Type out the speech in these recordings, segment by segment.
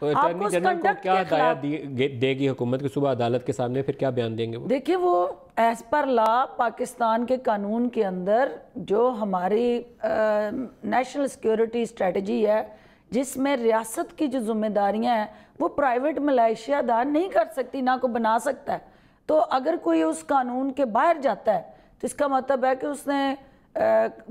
general کو کیا کیا دے گی حکومت کے کے صبح عدالت سامنے پھر بیان دیں گے دیکھیں وہ ایز پر لا پاکستان کے قانون کے اندر جو ہماری نیشنل سیکیورٹی اسٹریٹجی ہے جس میں ریاست کی جو ذمہ داریاں ہیں وہ پرائیویٹ ملائشیا دار نہیں کر سکتی نہ کو بنا سکتا ہے تو اگر کوئی اس قانون کے باہر جاتا ہے تو اس کا مطلب ہے کہ اس نے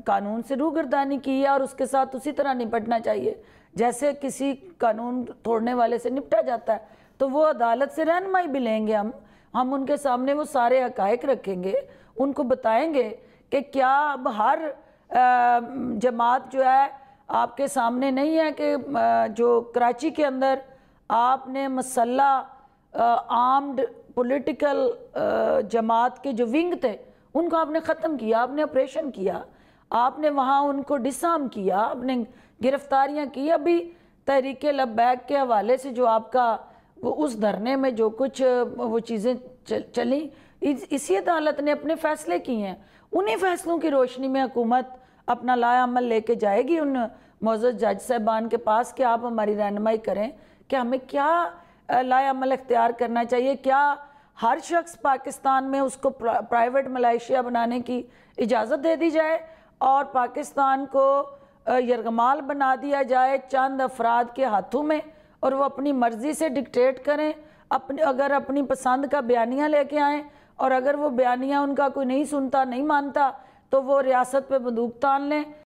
قانون سے روگردانی کی ہے اور اس کے ساتھ اسی طرح نپٹنا چاہیے جیسے کسی قانون توڑنے والے سے نپٹا جاتا ہے تو وہ عدالت سے رہنمائی بھی لیں گے ہم ہم ان کے سامنے وہ سارے حقائق رکھیں گے ان کو بتائیں گے کہ کیا اب ہر جماعت جو ہے آپ کے سامنے نہیں ہے کہ جو کراچی کے اندر آپ نے مسلح آرمڈ پولیٹیکل جماعت کے جو ونگ تھے ان کو آپ نے ختم کیا آپ نے آپریشن کیا آپ نے وہاں ان کو ڈسام کیا آپ نے گرفتاریاں کی ابھی تحریک لب بیک کے حوالے سے جو آپ کا وہ اس دھرنے میں جو کچھ وہ چیزیں چلیں اسی عدالت نے اپنے فیصلے کیے ہیں انہی فیصلوں کی روشنی میں حکومت اپنا لا عمل لے کے جائے گی ان موزد جج صاحبان کے پاس کہ آپ ہماری رہنمائی کریں کہ ہمیں کیا لا عمل اختیار کرنا چاہیے کیا ہر شخص پاکستان میں اس کو پرائیویٹ ملائشیا بنانے کی اجازت دے دی جائے اور پاکستان کو یرغمال بنا دیا جائے چند افراد کے ہاتھوں میں اور وہ اپنی مرضی سے ڈکٹیٹ کریں اپنے اگر اپنی پسند کا بیانیاں لے کے آئیں اور اگر وہ بیانیاں ان کا کوئی نہیں سنتا نہیں مانتا تو وہ ریاست پہ تان لیں